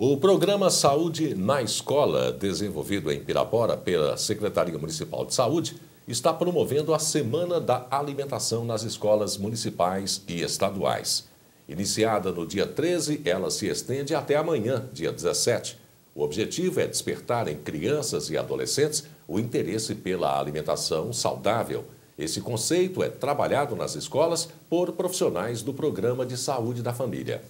O programa Saúde na Escola, desenvolvido em Pirapora pela Secretaria Municipal de Saúde, está promovendo a Semana da Alimentação nas escolas municipais e estaduais. Iniciada no dia 13, ela se estende até amanhã, dia 17. O objetivo é despertar em crianças e adolescentes o interesse pela alimentação saudável. Esse conceito é trabalhado nas escolas por profissionais do Programa de Saúde da Família.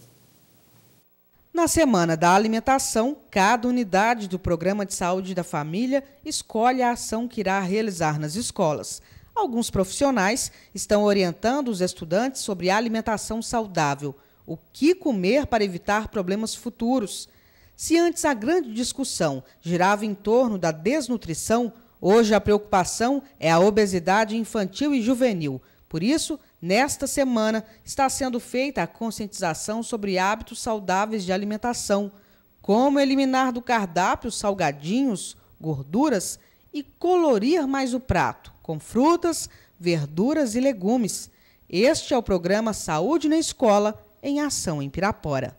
Na semana da alimentação, cada unidade do Programa de Saúde da Família escolhe a ação que irá realizar nas escolas. Alguns profissionais estão orientando os estudantes sobre alimentação saudável, o que comer para evitar problemas futuros. Se antes a grande discussão girava em torno da desnutrição, hoje a preocupação é a obesidade infantil e juvenil por isso, nesta semana está sendo feita a conscientização sobre hábitos saudáveis de alimentação, como eliminar do cardápio salgadinhos, gorduras e colorir mais o prato com frutas, verduras e legumes. Este é o programa Saúde na Escola em Ação em Pirapora.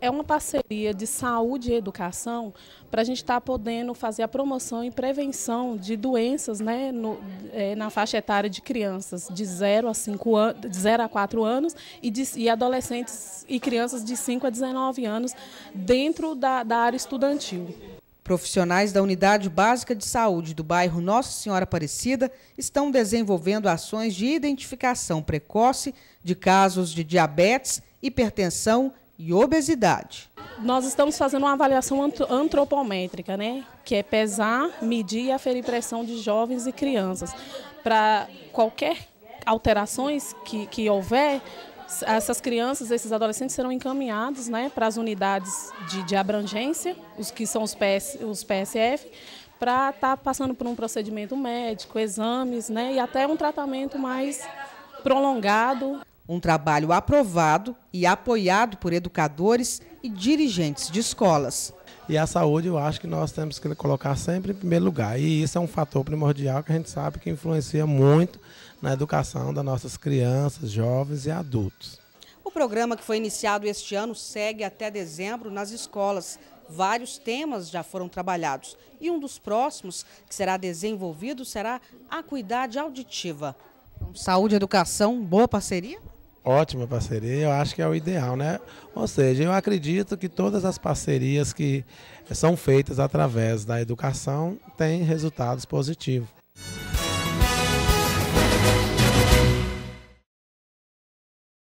É uma parceria de saúde e educação para a gente estar tá podendo fazer a promoção e prevenção de doenças né, no, é, na faixa etária de crianças de 0 a, 5 an de 0 a 4 anos e, de, e adolescentes e crianças de 5 a 19 anos dentro da, da área estudantil. Profissionais da Unidade Básica de Saúde do bairro Nossa Senhora Aparecida estão desenvolvendo ações de identificação precoce de casos de diabetes, hipertensão e obesidade. Nós estamos fazendo uma avaliação antropométrica, né? que é pesar, medir e aferir pressão de jovens e crianças. Para qualquer alterações que, que houver, essas crianças, esses adolescentes serão encaminhados né, para as unidades de, de abrangência, os que são os, PS, os PSF, para estar tá passando por um procedimento médico, exames né, e até um tratamento mais prolongado. Um trabalho aprovado e apoiado por educadores e dirigentes de escolas. E a saúde eu acho que nós temos que colocar sempre em primeiro lugar. E isso é um fator primordial que a gente sabe que influencia muito na educação das nossas crianças, jovens e adultos. O programa que foi iniciado este ano segue até dezembro nas escolas. Vários temas já foram trabalhados e um dos próximos que será desenvolvido será a acuidade auditiva. Então, saúde e educação, boa parceria? ótima parceria, eu acho que é o ideal, né? Ou seja, eu acredito que todas as parcerias que são feitas através da educação têm resultados positivos.